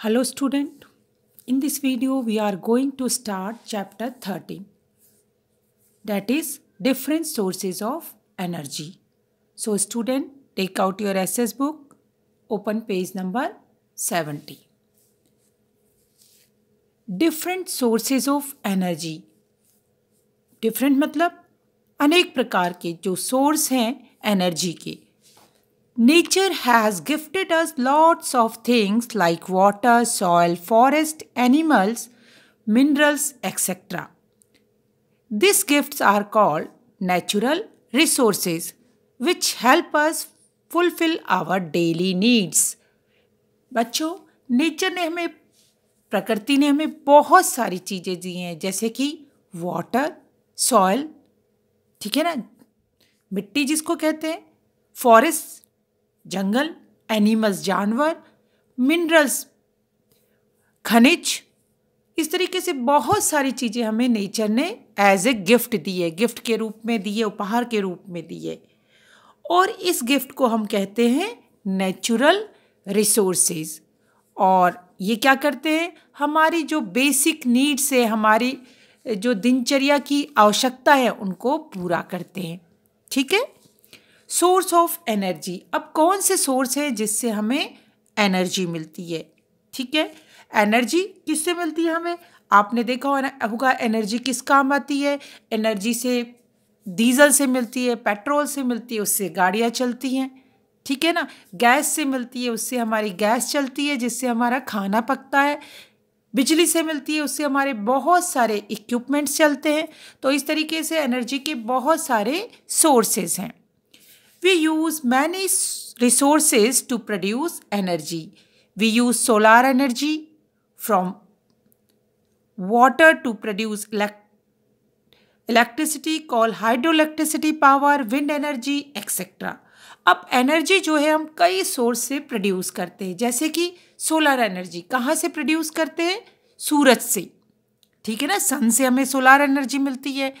Hello student, in this video we are going to start chapter 13 that is different sources of energy. So student take out your SS book, open page number 70. Different sources of energy. Different मतलब अनेक प्रकार के जो source हैं energy के Nature has gifted us lots of things like water, soil, forest, animals, minerals, etc. These gifts are called natural resources, which help us fulfill our daily needs. बच्चों nature ने हमें प्रकृति ने हमें बहुत सारी चीज़ें दी हैं जैसे कि वाटर सॉयल ठीक है ना मिट्टी जिसको कहते हैं फॉरेस्ट जंगल एनिमल्स जानवर मिनरल्स खनिज इस तरीके से बहुत सारी चीज़ें हमें नेचर ने एज ए गिफ्ट दिए गिफ्ट के रूप में दिए उपहार के रूप में दिए और इस गिफ्ट को हम कहते हैं नेचुरल रिसोर्सेज और ये क्या करते हैं हमारी जो बेसिक नीड्स है हमारी जो दिनचर्या की आवश्यकता है उनको पूरा करते हैं ठीक है सोर्स ऑफ एनर्जी अब कौन से सोर्स है जिससे हमें एनर्जी मिलती है ठीक है एनर्जी किससे मिलती है हमें आपने देखा होगा एनर्जी किस काम आती है एनर्जी से डीजल से मिलती है पेट्रोल से मिलती है उससे गाड़ियाँ चलती हैं ठीक है ना गैस से मिलती है उससे हमारी गैस चलती है जिससे हमारा खाना पकता है बिजली से मिलती है उससे हमारे बहुत सारे इक्विपमेंट्स चलते हैं तो इस तरीके से एनर्जी के बहुत सारे सोर्सेज हैं We use many resources to produce energy. We use solar energy from water to produce elect electricity call hydroelectricity power wind energy etcetera अब एनर्जी जो है हम कई सोर्स से प्रोड्यूस करते हैं जैसे कि सोलर एनर्जी कहाँ से प्रोड्यूस करते हैं सूरज से ठीक है ना सन से हमें सोलर एनर्जी मिलती है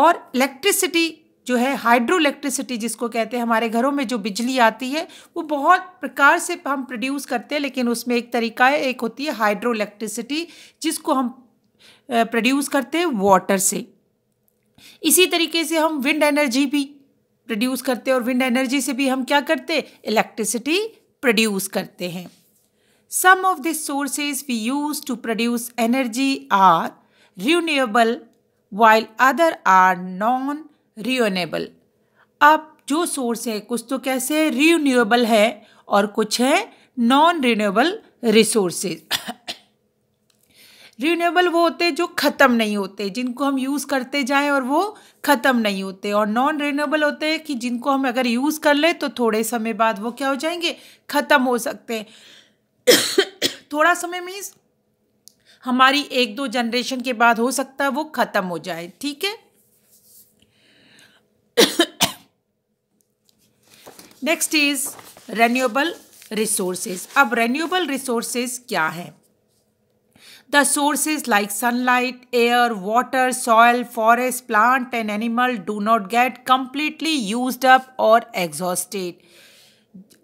और इलेक्ट्रिसिटी जो है हाइड्रो इलेक्ट्रिसिटी जिसको कहते हैं हमारे घरों में जो बिजली आती है वो बहुत प्रकार से हम प्रोड्यूस करते हैं लेकिन उसमें एक तरीका है एक होती है हाइड्रो इलेक्ट्रिसिटी जिसको हम प्रोड्यूस करते हैं वाटर से इसी तरीके से हम विंड एनर्जी भी प्रोड्यूस करते हैं और विंड एनर्जी से भी हम क्या करते हैं इलेक्ट्रिसिटी प्रोड्यूस करते हैं some of this sources we use to produce energy are renewable while other are non renewable अब जो सोर्स है कुछ तो कैसे रीन्यूएबल है और कुछ है नॉन रिन्यूएबल रिसोर्सेज रिन्यूएबल वो होते जो ख़त्म नहीं होते जिनको हम यूज़ करते जाएं और वो ख़त्म नहीं होते और नॉन रिन्यूएबल होते हैं कि जिनको हम अगर यूज़ कर लें तो थोड़े समय बाद वो क्या हो जाएंगे ख़त्म हो सकते हैं थोड़ा समय मीन्स हमारी एक दो जनरेशन के बाद हो सकता है वो ख़त्म हो जाए ठीक है नेक्स्ट इज रेन्यूएबल रिसोर्सेज अब रेन्यूएबल रिसोर्सेज क्या है the sources like sunlight air water soil forest plant and animal do not get completely use up और एग्जॉस्टेड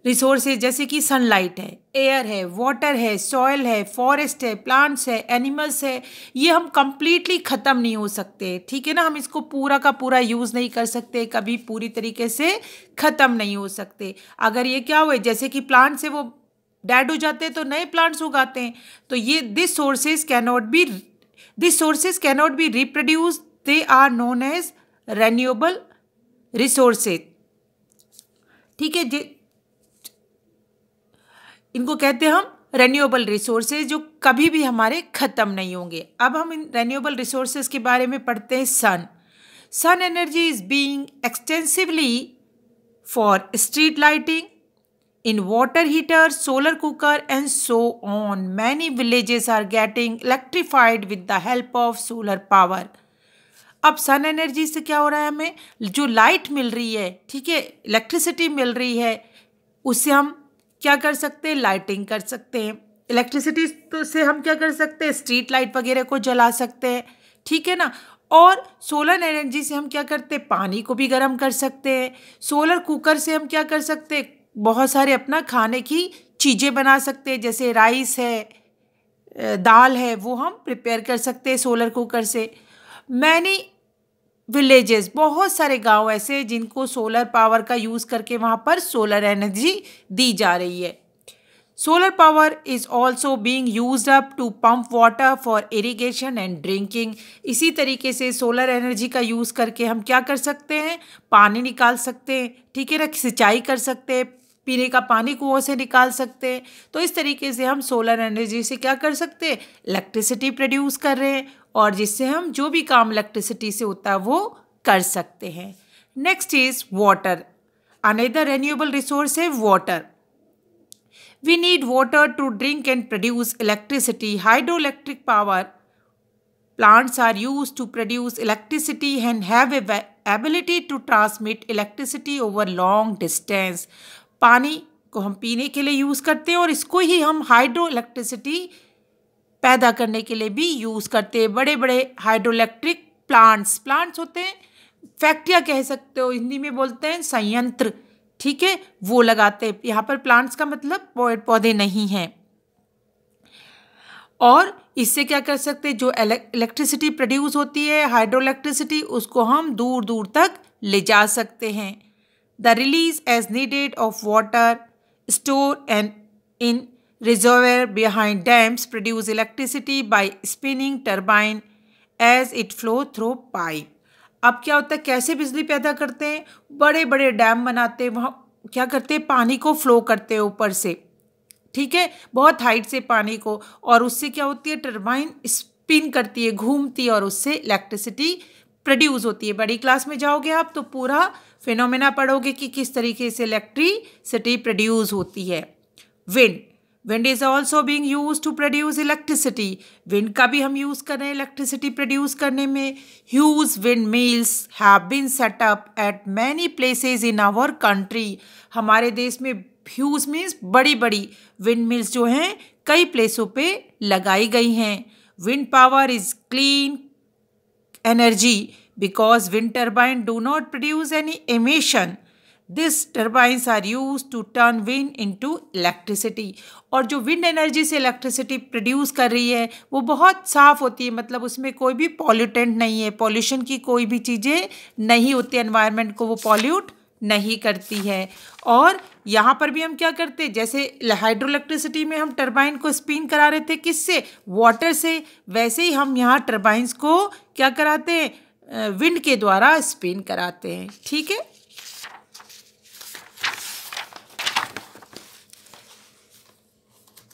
रिसोर्सेज जैसे कि सनलाइट है एयर है वाटर है सॉयल है फॉरेस्ट है प्लांट्स है एनिमल्स है ये हम कम्प्लीटली ख़त्म नहीं हो सकते ठीक है ना हम इसको पूरा का पूरा यूज़ नहीं कर सकते कभी पूरी तरीके से ख़त्म नहीं हो सकते अगर ये क्या हुए जैसे कि प्लांट्स है वो डेड हो जाते हैं तो नए प्लांट्स उगाते हैं तो ये this sources cannot be this sources cannot be reproduce they are known as renewable resources ठीक है इनको कहते हैं हम रेन्यूएबल रिसोर्सेज जो कभी भी हमारे ख़त्म नहीं होंगे अब हम इन रेन्यूएबल रिसोर्सेज के बारे में पढ़ते हैं sun sun energy is being extensively for street lighting in water heater solar cooker and so on many villages are getting electrified with the help of solar power अब सन एनर्जी से क्या हो रहा है हमें जो लाइट मिल रही है ठीक है इलेक्ट्रिसिटी मिल रही है उससे हम क्या कर सकते हैं लाइटिंग कर सकते हैं इलेक्ट्रिसिटी तो से हम क्या कर सकते हैं स्ट्रीट लाइट वगैरह को जला सकते हैं ठीक है ना और सोलर एनर्जी से हम क्या करते हैं पानी को भी गर्म कर सकते हैं सोलर कुकर से हम क्या कर सकते हैं बहुत सारे अपना खाने की चीज़ें बना सकते हैं जैसे राइस है दाल है वो हम प्रिपेयर कर सकते हैं सोलर कुकर से मैंने विलेजेस बहुत सारे गांव ऐसे जिनको सोलर पावर का यूज़ करके वहाँ पर सोलर एनर्जी दी जा रही है solar power is also being use up to pump water for irrigation and drinking इसी तरीके से सोलर एनर्जी का यूज़ करके हम क्या कर सकते हैं पानी निकाल सकते हैं ठीक है ना सिंचाई कर सकते हैं पीने का पानी कुओं से निकाल सकते हैं तो इस तरीके से हम सोलर एनर्जी से क्या कर सकते हैं इलेक्ट्रिसिटी प्रोड्यूस कर रहे हैं और जिससे हम जो भी काम इलेक्ट्रिसिटी से होता है वो कर सकते हैं next is water another renewable resource है water we need water to drink and produce electricity hydro electric power plants are use to produce electricity and have a ability to transmit electricity over long distance पानी को हम पीने के लिए use करते हैं और इसको ही हम हाइड्रो इलेक्ट्रिसिटी पैदा करने के लिए भी यूज़ करते हैं बड़े बड़े हाइड्रो इलेक्ट्रिक प्लांट्स प्लांट्स होते हैं फैक्ट्रियाँ कह सकते हो हिंदी में बोलते हैं संयंत्र ठीक है वो लगाते हैं यहाँ पर प्लांट्स का मतलब पेड़ पौधे नहीं हैं और इससे क्या कर सकते जो इलेक्ट्रिसिटी प्रोड्यूस होती है हाइड्रो इलेक्ट्रिसिटी उसको हम दूर दूर तक ले जा सकते हैं the release as needed of water stored and in reservoir behind dams produce electricity by spinning turbine as it flow through pipe. अब क्या होता है कैसे बिजली पैदा करते हैं बड़े बड़े डैम बनाते हैं वहाँ क्या करते हैं पानी को फ्लो करते हैं ऊपर से ठीक है बहुत हाइट से पानी को और उससे क्या होती है टर्बाइन स्पिन करती है घूमती है और उससे इलेक्ट्रिसिटी प्रोड्यूस होती है बड़ी क्लास में जाओगे आप तो पूरा फिनोमेना पढ़ोगे कि किस तरीके से इलेक्ट्रिसिटी प्रोड्यूस होती है wind wind is also being use to produce electricity wind का भी हम यूज़ कर रहे हैं इलेक्ट्रिसिटी प्रोड्यूस करने में huge wind mills have been setup at many places in our country हमारे देश में ह्यूज मीन्स बड़ी बड़ी विंड मिल्स जो हैं कई प्लेसों पर लगाई गई हैं wind power is clean energy Because wind turbine do not produce any emission, this turbines are use to turn wind into electricity और जो विंड एनर्जी से इलेक्ट्रिसिटी प्रोड्यूस कर रही है वो बहुत साफ़ होती है मतलब उसमें कोई भी पॉल्यूटेंट नहीं है पॉल्यूशन की कोई भी चीज़ें नहीं होती एन्वायरमेंट को वो पॉल्यूट नहीं करती है और यहाँ पर भी हम क्या करते जैसे हाइड्रो इलेक्ट्रिसिटी में हम टर्बाइन को स्पिन करा रहे थे किससे वाटर से वैसे ही हम यहाँ टर्बाइंस को क्या कराते हैं विंड के द्वारा स्पिन कराते हैं ठीक है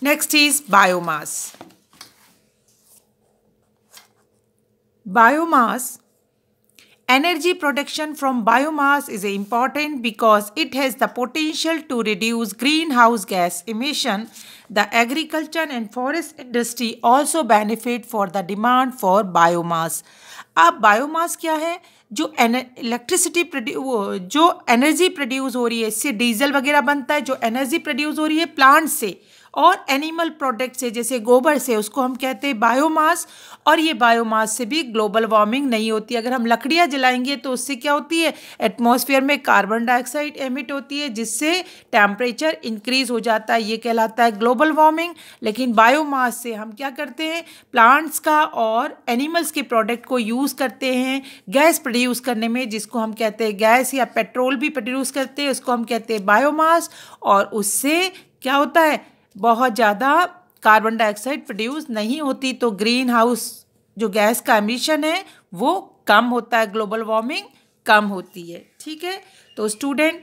next is biomass biomass energy production from biomass is important because it has the potential to reduce greenhouse gas emission the agriculture and forest industry also benefit for the demand for biomass अब biomass क्या है जो electricity वो जो energy produce हो रही है इससे डीजल वगैरह बनता है जो एनर्जी प्रोड्यूस हो रही है प्लांट से और एनिमल प्रोडक्ट से जैसे गोबर से उसको हम कहते हैं बायोमास और ये बायोमास से भी ग्लोबल वार्मिंग नहीं होती अगर हम लकड़ियाँ जलाएंगे तो उससे क्या होती है एटमोसफियर में कार्बन डाइऑक्साइड एमिट होती है जिससे टेम्परेचर इंक्रीज हो जाता है ये कहलाता है ग्लोबल वार्मिंग लेकिन बायोमास से हम क्या करते हैं प्लांट्स का और एनिमल्स के प्रोडक्ट को यूज़ करते हैं गैस प्रोड्यूस करने में जिसको हम कहते हैं गैस या पेट्रोल भी प्रोड्यूस करते हैं उसको हम कहते हैं बायोमास और उससे क्या होता है बहुत ज़्यादा कार्बन डाइऑक्साइड प्रोड्यूस नहीं होती तो ग्रीन हाउस जो गैस का एमिशन है वो कम होता है ग्लोबल वार्मिंग कम होती है ठीक है तो student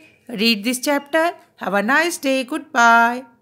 this chapter have a nice day good bye